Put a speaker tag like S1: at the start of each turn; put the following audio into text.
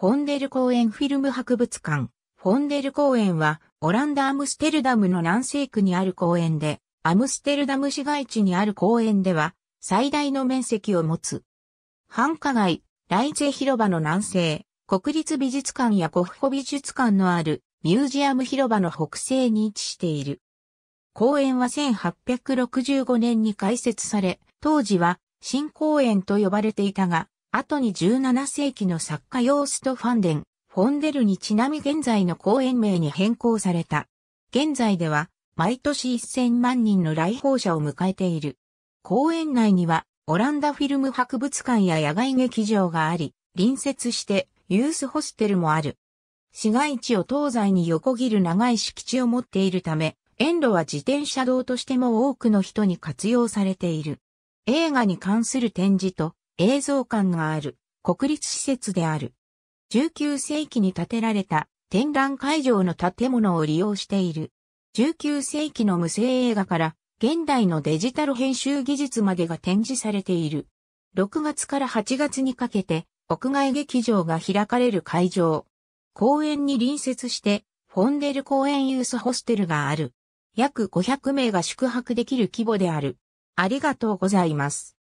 S1: フォンデル公園フィルム博物館。フォンデル公園は、オランダ・アムステルダムの南西区にある公園で、アムステルダム市街地にある公園では、最大の面積を持つ。繁華街、ライゼ広場の南西、国立美術館やコッホ美術館のあるミュージアム広場の北西に位置している。公園は1865年に開設され、当時は新公園と呼ばれていたが、後に17世紀の作家ヨースト・ファンデン、フォンデルにちなみ現在の公演名に変更された。現在では、毎年1000万人の来訪者を迎えている。公園内には、オランダフィルム博物館や野外劇場があり、隣接してユースホステルもある。市街地を東西に横切る長い敷地を持っているため、園路は自転車道としても多くの人に活用されている。映画に関する展示と映像館がある国立施設である。19世紀に建てられた展覧会場の建物を利用している。19世紀の無声映画から現代のデジタル編集技術までが展示されている。6月から8月にかけて屋外劇場が開かれる会場。公園に隣接してフォンデル公園ユースホステルがある。約500名が宿泊できる規模である。ありがとうご
S2: ざいます。